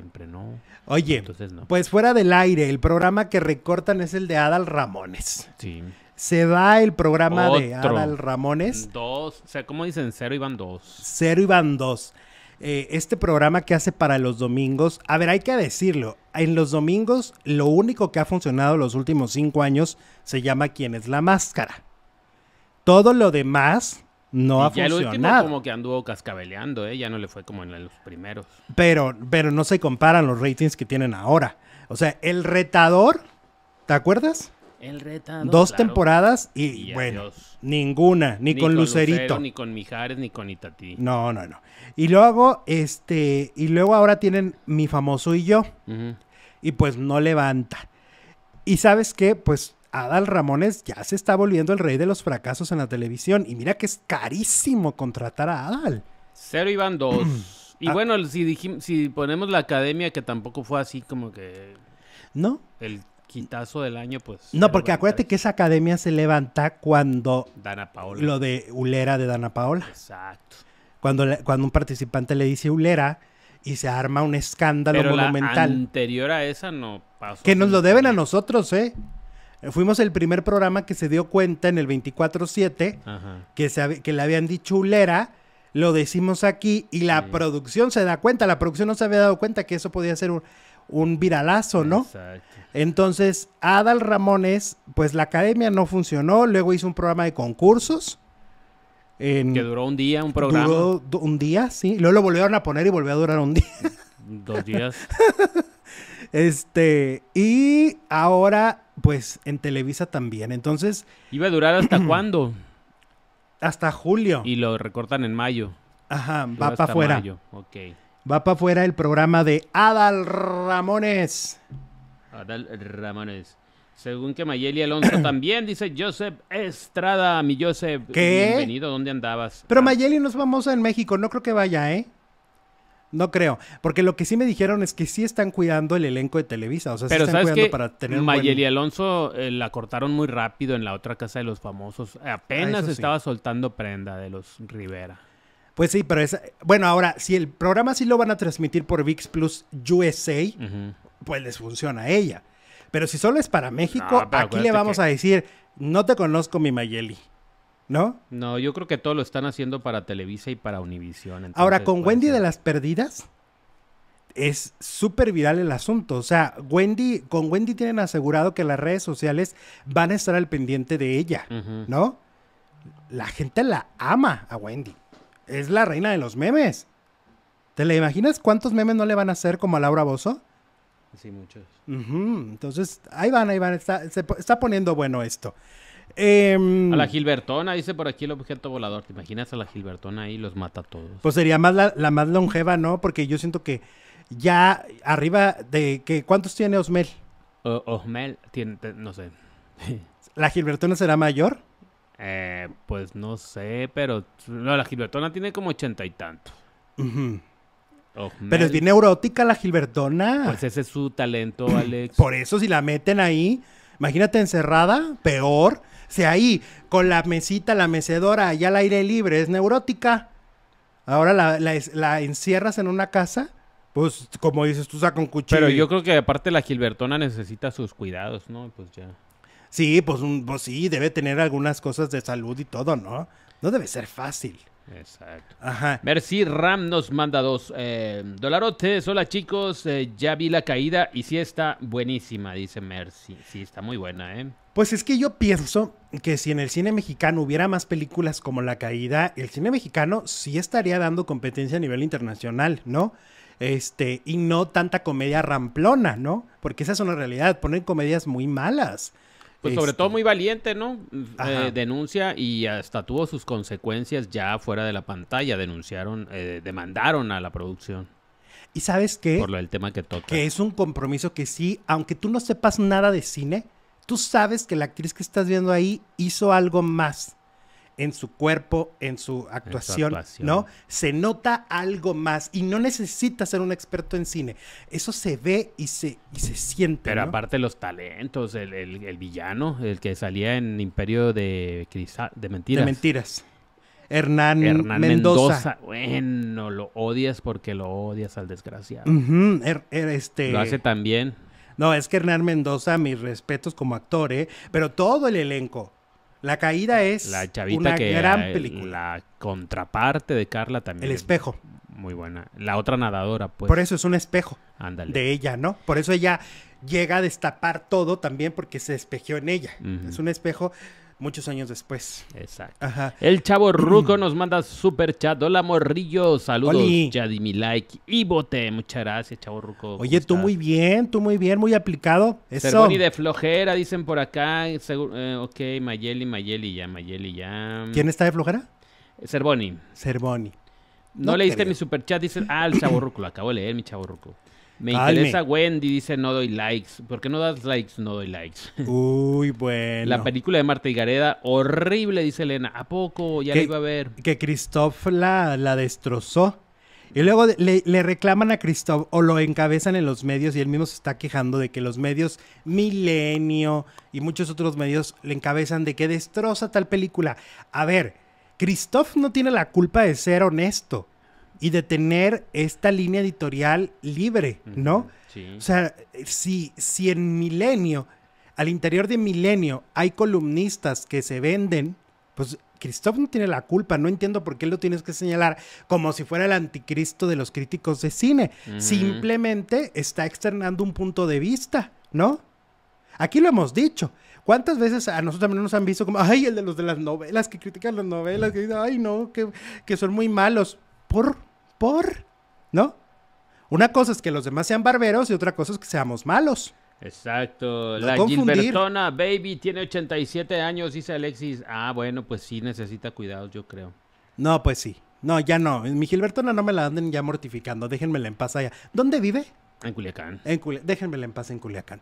siempre no. Oye, pues fuera del aire, el programa que recortan es el de Adal Ramones. Sí. Se va el programa de Adal Ramones. Dos, o sea, ¿cómo dicen? Cero y van dos. Cero y van dos. Eh, este programa que hace para los domingos, a ver, hay que decirlo, en los domingos lo único que ha funcionado los últimos cinco años se llama ¿Quién es la máscara? Todo lo demás no ha ya funcionado. El último como que anduvo cascabeleando, ¿eh? ya no le fue como en los primeros. Pero, pero no se comparan los ratings que tienen ahora. O sea, el retador, ¿te acuerdas? El retador. Dos temporadas y, bueno, ninguna, ni, con, Lucerito. ni con Mijares, ni con Itatí. No, no, no. Y luego, este, y luego ahora tienen mi famoso y yo. Y pues no levanta. Y sabes qué, pues Adal Ramones ya se está volviendo el rey de los fracasos en la televisión. Y mira que es carísimo contratar a Adal. Cero iban dos. y ah. bueno, si, dijimos, si ponemos la academia, que tampoco fue así como que. No. El quintazo del año, pues. No, porque acuérdate que esa academia se levanta cuando. Dana Paola. Lo de Ulera de Dana Paola. Exacto. Cuando, cuando un participante le dice Ulera y se arma un escándalo monumental. anterior a esa no pasó. Que nos lo deben a nosotros, ¿eh? Eh, fuimos el primer programa que se dio cuenta en el 24-7 que, que le habían dicho ulera. Lo decimos aquí y la producción se da cuenta. La producción no se había dado cuenta que eso podía ser un, viralazo, ¿no? Exacto. Entonces, Adal Ramones, pues la academia no funcionó. Luego hizo un programa de concursos. que duró un día, un programa. Duró un día, sí. Luego lo volvieron a poner y volvió a durar un día. Dos días. este, y ahora pues en Televisa también. Entonces... Iba a durar hasta cuándo? Hasta julio. Y lo recortan en mayo. Ajá, va para afuera. Va para afuera el programa de Adal Ramones. Adal Ramones. Según que Mayeli Alonso también dice Joseph Estrada, mi Joseph, ¿Qué? bienvenido, ¿dónde andabas? Pero ah. Mayeli no vamos famosa en México, no creo que vaya, ¿eh? No creo, porque lo que sí me dijeron es que sí están cuidando el elenco de Televisa, o sea, están cuidando para tener Mayeli Alonso eh, la cortaron muy rápido en la otra casa de los famosos, apenas estaba soltando prenda de los Rivera. Pues sí, pero es bueno, ahora si el programa sí lo van a transmitir por VIX Plus USA, pues les funciona a ella. Pero si solo es para México, aquí le vamos a decir, no te conozco mi Mayeli. ¿No? No, yo creo que todo lo están haciendo para Televisa y para Univision Ahora, con Wendy de las Perdidas, es súper viral el asunto. O sea, Wendy, con Wendy tienen asegurado que las redes sociales van a estar al pendiente de ella, ¿no? La gente la ama a Wendy. Es la reina de los memes. ¿Te la imaginas cuántos memes no le van a hacer como a Laura Bozo? Sí, muchos. Entonces, ahí van, ahí van. se, está poniendo bueno esto. Em, a la Gilbertona, dice por aquí el objeto volador. ¿Te imaginas a la Gilbertona ahí los mata a todos? Pues sería más la, más longeva, ¿no? Porque yo siento que ya arriba de que ¿cuántos tiene Osmel? Osmel tiene, no sé. ¿La Gilbertona será mayor? Eh, pues no sé, pero no, la Gilbertona tiene como ochenta y tanto Pero es bien neurótica la Gilbertona. Pues ese es su talento, Alex. Por eso si la meten ahí, imagínate encerrada, peor sea, ahí, con la mesita, la mecedora, allá al aire libre, es neurótica. Ahora la, encierras en una casa, pues como dices tú, saca un cuchillo. Pero yo creo que aparte la Gilbertona necesita sus cuidados, ¿no? Pues ya. Sí, pues, un, pues sí, debe tener algunas cosas de salud y todo, ¿no? No debe ser fácil. Exacto. Ajá. Merci Ram nos manda dos eh, Hola chicos, eh, ya vi la caída y sí está buenísima, dice Merci. Sí, está muy buena, ¿eh? Pues es que yo pienso que si en el cine mexicano hubiera más películas como La Caída, el cine mexicano sí estaría dando competencia a nivel internacional, ¿no? Este, y no tanta comedia ramplona, ¿no? Porque esa es una realidad, ponen comedias muy malas. Pues sobre todo este. muy valiente, ¿no? Eh, denuncia y hasta tuvo sus consecuencias ya fuera de la pantalla. Denunciaron, eh, demandaron a la producción. ¿Y sabes qué? Por el tema que toca. Que es un compromiso que sí, aunque tú no sepas nada de cine, tú sabes que la actriz que estás viendo ahí hizo algo más en su cuerpo, en su actuación, ¿no? Se nota algo más y no necesita ser un experto en cine. Eso se ve y se, y se siente. Pero aparte los talentos, el, villano, el que salía en Imperio de, de Mentiras. De Mentiras. Hernán, Hernán Mendoza. Bueno, lo odias porque lo odias al desgraciado. Er, er, este... Lo hace también. No, es que Hernán Mendoza, mis respetos como actor, ¿eh? pero todo el elenco. La caída es una gran película. La contraparte de Carla también. El espejo. muy buena. La otra nadadora, pues. Por eso es un espejo. Ándale. De ella, ¿no? Por eso ella llega a destapar todo también porque se espejeó en ella. Es un espejo muchos años después. Exacto. El chavo Ruco nos manda super chat. Hola, morrillo. Saludos. di mi like y voté. Muchas gracias, chavo Ruco. Oye, tú muy bien, tú muy bien, muy aplicado. Eso. de flojera, dicen por acá. Eh, ok, Mayeli, Mayeli ya, Mayeli ya. ¿Quién está de flojera? Cervoni. Cervoni. No, leíste mi chat dice. Ah, el Ruco, lo acabo de leer, mi Chavo Ruco. Me interesa Wendy, dice no doy likes. ¿Por qué no das likes? No doy likes. Uy, bueno. La película de Marta y Gareda, horrible, dice Elena. ¿A poco? Ya la iba a ver. Que Christoph la, la destrozó. Y luego le, le, reclaman a Christoph o lo encabezan en los medios y él mismo se está quejando de que los medios Milenio y muchos otros medios le encabezan de que destroza tal película. A ver, Christoph no tiene la culpa de ser honesto y de tener esta línea editorial libre, ¿no? O sea, eh, si, si en Milenio, al interior de Milenio, hay columnistas que se venden, pues Cristóbal no tiene la culpa, no entiendo por qué lo tienes que señalar como si fuera el anticristo de los críticos de cine. Simplemente está externando un punto de vista, ¿no? Aquí lo hemos dicho. ¿Cuántas veces a nosotros también nos han visto como, ay, el de los de las novelas, que critican las novelas, que dicen, ay, no, que, que son muy malos? ¿Por ¿Por? ¿No? Una cosa es que los demás sean barberos y otra cosa es que seamos malos. Exacto. la Gilbertona, baby, tiene 87 años, dice Alexis. Ah, bueno, pues sí necesita cuidados, yo creo. No, pues sí. No, ya no. Mi Gilbertona no me la anden ya mortificando. Déjenmela en paz allá. ¿Dónde vive? En Culiacán. Déjenmela en paz en Culiacán.